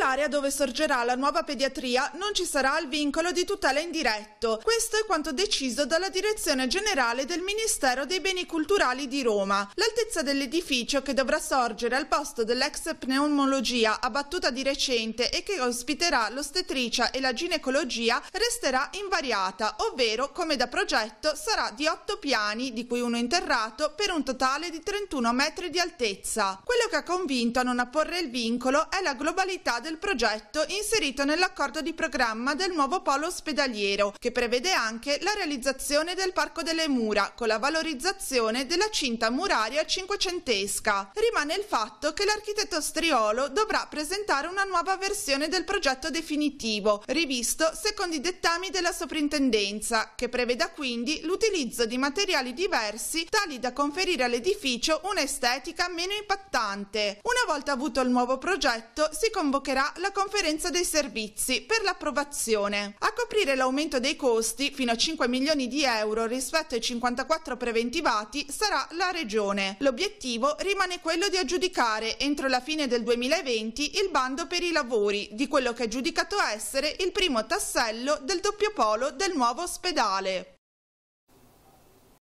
Nell'area dove sorgerà la nuova pediatria non ci sarà il vincolo di tutela indiretto. Questo è quanto deciso dalla Direzione Generale del Ministero dei Beni Culturali di Roma. L'altezza dell'edificio che dovrà sorgere al posto dell'ex pneumologia abbattuta di recente e che ospiterà l'ostetricia e la ginecologia resterà invariata, ovvero come da progetto sarà di 8 piani, di cui uno interrato, per un totale di 31 metri di altezza che ha convinto a non apporre il vincolo è la globalità del progetto inserito nell'accordo di programma del nuovo polo ospedaliero, che prevede anche la realizzazione del Parco delle Mura, con la valorizzazione della cinta muraria cinquecentesca. Rimane il fatto che l'architetto Striolo dovrà presentare una nuova versione del progetto definitivo, rivisto secondo i dettami della soprintendenza, che preveda quindi l'utilizzo di materiali diversi tali da conferire all'edificio un'estetica meno impattante importante. Una volta avuto il nuovo progetto si convocherà la conferenza dei servizi per l'approvazione. A coprire l'aumento dei costi fino a 5 milioni di euro rispetto ai 54 preventivati sarà la Regione. L'obiettivo rimane quello di aggiudicare entro la fine del 2020 il bando per i lavori di quello che è giudicato essere il primo tassello del doppio polo del nuovo ospedale.